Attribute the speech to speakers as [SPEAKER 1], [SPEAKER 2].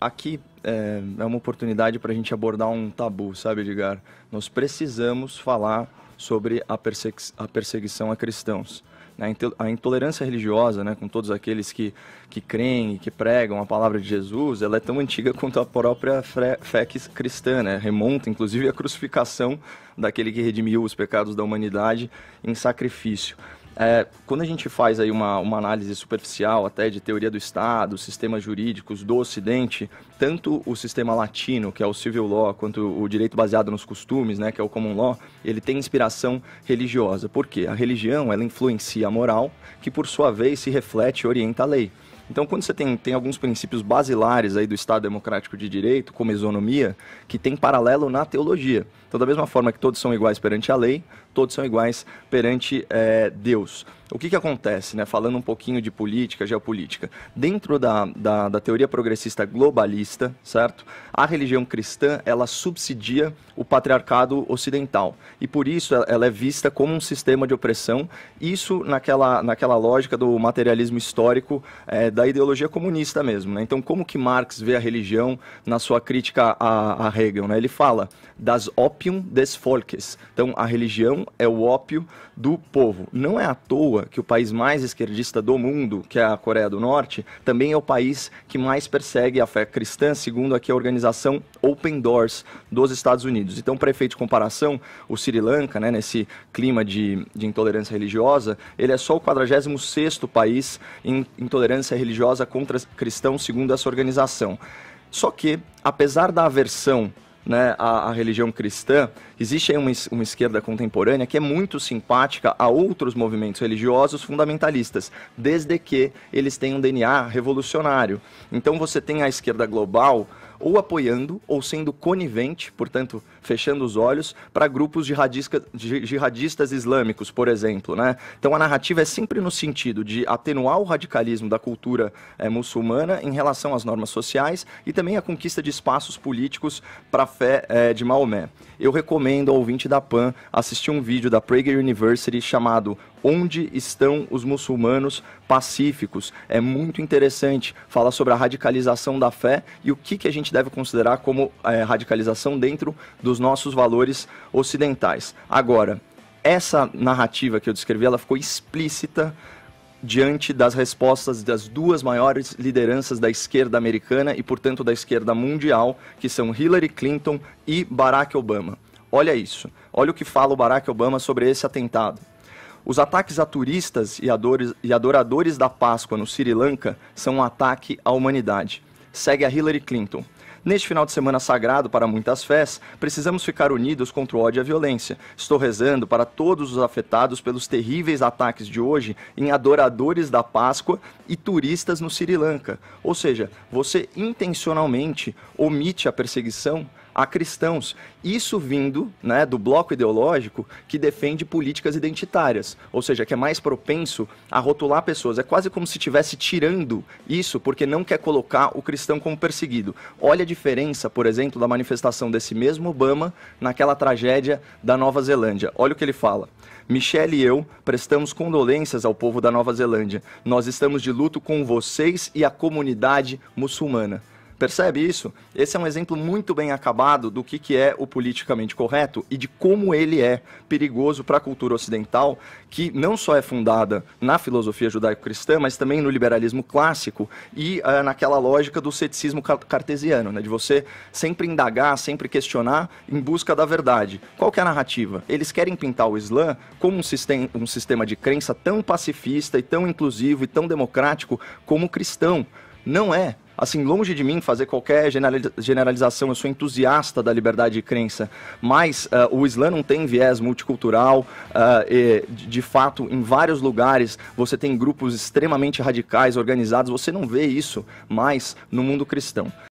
[SPEAKER 1] aqui é, é uma oportunidade para a gente abordar um tabu, sabe, Edgar? Nós precisamos falar sobre a, persegui a perseguição a cristãos. Né? A intolerância religiosa, né, com todos aqueles que, que creem e que pregam a palavra de Jesus, ela é tão antiga quanto a própria fé, cristã, né? remonta inclusive à crucificação daquele que redimiu os pecados da humanidade em sacrifício. É, quando a gente faz aí uma, uma análise superficial até de teoria do Estado, sistemas jurídicos do Ocidente, tanto o sistema latino, que é o civil law, quanto o direito baseado nos costumes, né, que é o common law, ele tem inspiração religiosa. Por quê? A religião, ela influencia a moral, que por sua vez se reflete e orienta a lei. Então, quando você tem, tem alguns princípios basilares aí do Estado Democrático de Direito, como isonomia, que tem paralelo na teologia. Então, da mesma forma que todos são iguais perante a lei, todos são iguais perante é, Deus. O que, que acontece, né? falando um pouquinho de política, geopolítica? Dentro da, da, da, teoria progressista globalista, certo? A religião cristã, ela subsidia o patriarcado ocidental. E por isso ela é vista como um sistema de opressão. Isso naquela, naquela lógica do materialismo histórico é, da ideologia comunista mesmo. Né? Então, como que Marx vê a religião na sua crítica a, a Hegel? Né? Ele fala das opium des Volkes. Então, a religião é o ópio do povo. Não é à toa que o país mais esquerdista do mundo, que é a Coreia do Norte, também é o país que mais persegue a fé cristã, segundo aqui a organização Open Doors dos Estados Unidos. Então, para efeito de comparação, o Sri Lanka, né, nesse clima de, de intolerância religiosa, ele é só o 46º país em intolerância religiosa contra cristãos, segundo essa organização. Só que, apesar da aversão né, a, a religião cristã, existe aí uma, uma esquerda contemporânea que é muito simpática a outros movimentos religiosos fundamentalistas, desde que eles tenham um DNA revolucionário. Então você tem a esquerda global ou apoiando ou sendo conivente, portanto, fechando os olhos, para grupos jihadistas, jihadistas islâmicos, por exemplo. Né? Então a narrativa é sempre no sentido de atenuar o radicalismo da cultura é, muçulmana em relação às normas sociais e também a conquista de espaços políticos para a fé é, de Maomé. Eu recomendo ao ouvinte da PAN assistir um vídeo da Prager University chamado Onde estão os muçulmanos pacíficos? É muito interessante falar sobre a radicalização da fé e o que, que a gente deve considerar como é, radicalização dentro dos nossos valores ocidentais. Agora, essa narrativa que eu descrevi, ela ficou explícita diante das respostas das duas maiores lideranças da esquerda americana e, portanto, da esquerda mundial, que são Hillary Clinton e Barack Obama. Olha isso. Olha o que fala o Barack Obama sobre esse atentado. Os ataques a turistas e, adores, e adoradores da Páscoa no Sri Lanka são um ataque à humanidade. Segue a Hillary Clinton. Neste final de semana sagrado para muitas fés, precisamos ficar unidos contra o ódio e a violência. Estou rezando para todos os afetados pelos terríveis ataques de hoje em adoradores da Páscoa e turistas no Sri Lanka. Ou seja, você intencionalmente omite a perseguição a cristãos. Isso vindo né, do bloco ideológico que defende políticas identitárias, ou seja, que é mais propenso a rotular pessoas. É quase como se estivesse tirando isso porque não quer colocar o cristão como perseguido. Olha a diferença, por exemplo, da manifestação desse mesmo Obama naquela tragédia da Nova Zelândia. Olha o que ele fala. Michelle e eu prestamos condolências ao povo da Nova Zelândia. Nós estamos de luto com vocês e a comunidade muçulmana. Percebe isso? Esse é um exemplo muito bem acabado do que, que é o politicamente correto e de como ele é perigoso para a cultura ocidental, que não só é fundada na filosofia judaico-cristã, mas também no liberalismo clássico e ah, naquela lógica do ceticismo cartesiano, né? de você sempre indagar, sempre questionar em busca da verdade. Qual que é a narrativa? Eles querem pintar o Islã como um, sistem um sistema de crença tão pacifista e tão inclusivo e tão democrático como o cristão. Não é assim, longe de mim fazer qualquer generalização, eu sou entusiasta da liberdade de crença, mas uh, o Islã não tem viés multicultural, uh, e, de fato, em vários lugares você tem grupos extremamente radicais, organizados, você não vê isso mais no mundo cristão.